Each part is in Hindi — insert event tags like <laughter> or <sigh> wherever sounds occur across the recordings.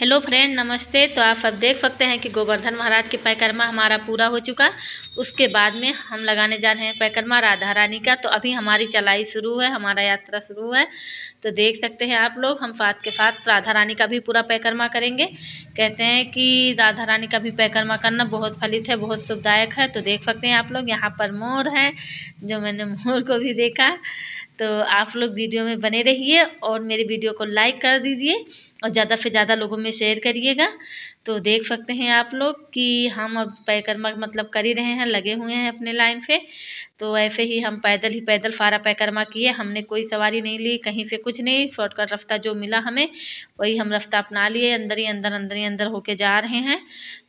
हेलो फ्रेंड नमस्ते तो आप सब देख सकते हैं कि गोवर्धन महाराज के पैकरमा हमारा पूरा हो चुका उसके बाद में हम लगाने जा रहे हैं पैकरमा राधा रानी का तो अभी हमारी चलाई शुरू है हमारा यात्रा शुरू है तो देख सकते हैं आप लोग हम साथ के साथ राधा रानी का भी पूरा पैकरमा करेंगे कहते हैं कि राधा रानी का भी पैकरमा करना बहुत फलित है बहुत सुखदायक है तो देख सकते हैं आप लोग यहाँ पर मोर है जो मैंने <laughs> मोर को भी देखा तो आप लोग वीडियो में बने रहिए और मेरे वीडियो को लाइक कर दीजिए और ज़्यादा से ज़्यादा लोगों में शेयर करिएगा तो देख सकते हैं आप लोग कि हम अब परिक्रमा मतलब कर ही रहे हैं लगे हुए हैं अपने लाइन पे तो ऐसे ही हम पैदल ही पैदल सारा पैकर्मा किए हमने कोई सवारी नहीं ली कहीं से कुछ नहीं शॉर्टकट रास्ता जो मिला हमें वही हम रास्ता अपना लिए अंदर ही अंदर अंदर ही अंदर होके जा रहे हैं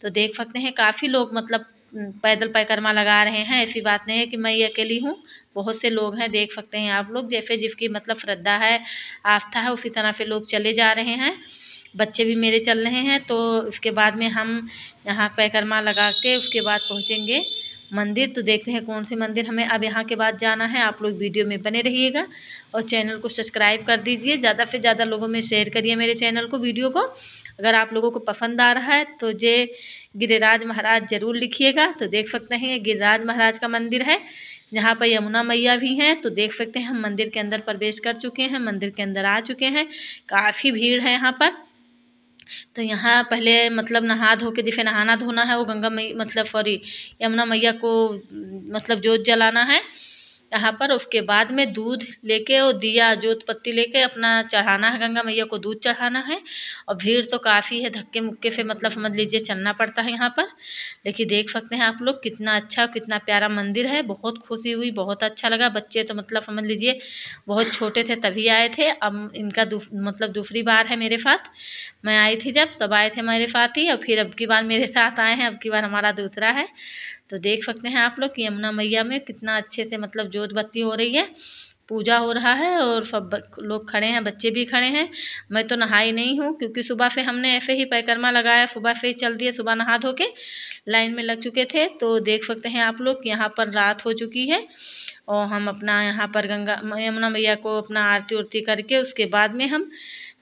तो देख सकते हैं काफ़ी लोग मतलब पैदल परिक्रमा लगा रहे हैं ऐसी बात नहीं है कि मैं ये अकेली हूँ बहुत से लोग हैं देख सकते हैं आप लोग जैसे जिसकी मतलब श्रद्धा है आस्था है उसी तरह से लोग चले जा रहे हैं बच्चे भी मेरे चल रहे हैं तो उसके बाद में हम यहाँ परिक्रमा लगा के उसके बाद पहुँचेंगे मंदिर तो देखते हैं कौन से मंदिर हमें अब यहाँ के बाद जाना है आप लोग वीडियो में बने रहिएगा और चैनल को सब्सक्राइब कर दीजिए ज़्यादा से ज़्यादा लोगों में शेयर करिए मेरे चैनल को वीडियो को अगर आप लोगों को पसंद आ रहा है तो जे गिरिराज महाराज ज़रूर लिखिएगा तो देख सकते हैं ये गिरिराज महाराज का मंदिर है यहाँ पर यमुना मैया भी हैं तो देख सकते हैं हम मंदिर के अंदर प्रवेश कर चुके हैं मंदिर के अंदर आ चुके हैं काफ़ी भीड़ है यहाँ पर तो यहाँ पहले मतलब नहा धो के जैसे नहाना धोना है वो गंगा मई मतलब सॉरी यमुना मैया को मतलब जोत जलाना है यहाँ पर उसके बाद में दूध लेके और दिया जोत पत्ती लेके अपना चढ़ाना है गंगा मैया को दूध चढ़ाना है और भीड़ तो काफ़ी है धक्के मुक्के से मतलब समझ लीजिए चलना पड़ता है यहाँ पर लेकिन देख सकते हैं आप लोग कितना अच्छा कितना प्यारा मंदिर है बहुत खुशी हुई बहुत अच्छा लगा बच्चे तो मतलब समझ लीजिए बहुत छोटे थे तभी आए थे अब इनका दूफ, मतलब दूसरी बार है मेरे साथ मैं आई थी जब तब आए थे मेरे साथ ही और फिर अब की बार मेरे साथ आए हैं अब की बार हमारा दूसरा है तो देख सकते हैं आप लोग कि यमुना मैया में कितना अच्छे से मतलब जो ज्योत बत्ती हो रही है पूजा हो रहा है और सब लोग खड़े हैं बच्चे भी खड़े हैं मैं तो नहाई नहीं हूँ क्योंकि सुबह से हमने ऐसे ही पैकरमा लगाया सुबह से ही चल दिए सुबह नहा धो के लाइन में लग चुके थे तो देख सकते हैं आप लोग यहाँ पर रात हो चुकी है और हम अपना यहाँ पर गंगा यमुना मैया को अपना आरती उरती करके उसके बाद में हम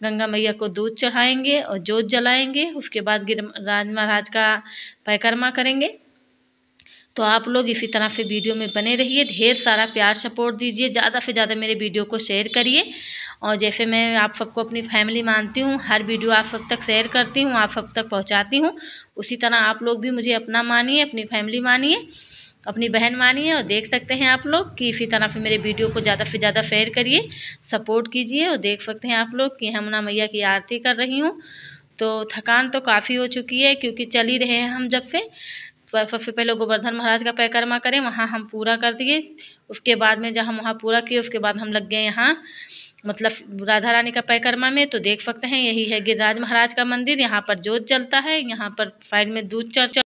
गंगा मैया को दूध चढ़ाएंगे और जोत जलाएंगे उसके बाद गिर राज महाराज का पैकरमा करेंगे तो आप लोग इसी तरह से वीडियो में बने रहिए ढेर सारा प्यार सपोर्ट दीजिए ज़्यादा से ज़्यादा मेरे वीडियो को शेयर करिए और जैसे मैं आप सबको अपनी फैमिली मानती हूँ हर वीडियो आप सब तक शेयर करती हूँ आप सब तक पहुँचाती हूँ उसी तरह आप लोग भी मुझे अपना मानिए अपनी फैमिली मानिए अपनी बहन मानिए और देख सकते हैं आप लोग कि इसी तरह से मेरे वीडियो को ज़्यादा से ज़्यादा शेयर करिए सपोर्ट कीजिए और देख सकते हैं आप लोग कि हमना मैया की आरती कर रही हूँ तो थकान तो काफ़ी हो चुकी है क्योंकि चल ही रहे हैं हम जब से सबसे पहले गोवर्धन महाराज का परिक्रमा करें वहाँ हम पूरा कर दिए उसके बाद में जब हम वहाँ पूरा किए उसके बाद हम लग गए यहाँ मतलब राधा रानी का परिक्रमा में तो देख सकते हैं यही है गिरिराज महाराज का मंदिर यहाँ पर जोत जलता है यहाँ पर साइड में दूध चढ़ चढ़